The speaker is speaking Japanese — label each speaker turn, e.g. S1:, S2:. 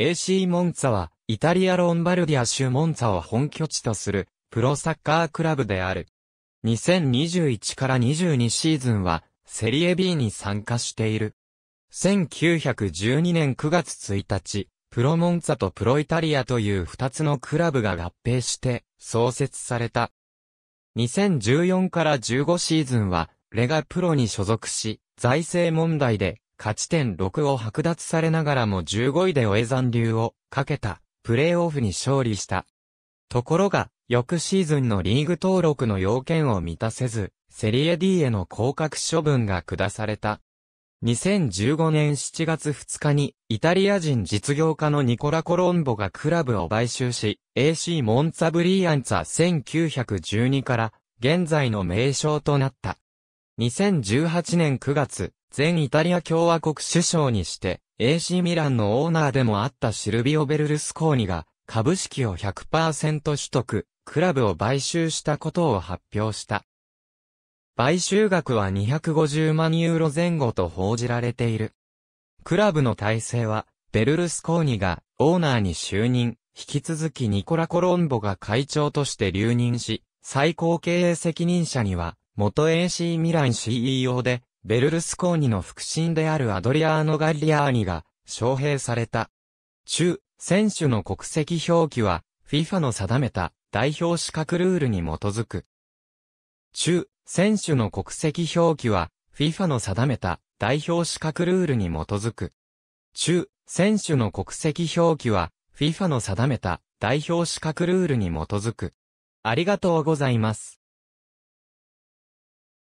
S1: AC モンツァは、イタリアロンバルディア州モンツァを本拠地とする、プロサッカークラブである。2021から22シーズンは、セリエ B に参加している。1912年9月1日、プロモンツァとプロイタリアという2つのクラブが合併して創設された。2014から15シーズンは、レガプロに所属し、財政問題で勝ち点6を剥奪されながらも15位で終え残留をかけたプレーオフに勝利した。ところが、翌シーズンのリーグ登録の要件を満たせず、セリエ D への降格処分が下された。2015年7月2日に、イタリア人実業家のニコラ・コロンボがクラブを買収し、AC モンツァブリーアンツァ1912から、現在の名称となった。2018年9月、前イタリア共和国首相にして、AC ミランのオーナーでもあったシルビオ・ベルルスコーニが、株式を100%取得、クラブを買収したことを発表した。買収額は250万ユーロ前後と報じられている。クラブの体制は、ベルルスコーニがオーナーに就任、引き続きニコラ・コロンボが会長として留任し、最高経営責任者には、元 AC ミラン CEO で、ベルルスコーニの腹心であるアドリアーノ・ガリアーニが招聘された。中、選手の国籍表記は FIFA の定めた代表資格ルールに基づく。中、選手の国籍表記は FIFA の定めた代表資格ルールに基づく。中、選手の国籍表記は FIFA の定めた代表資格ルールに基づく。ありがとうございます。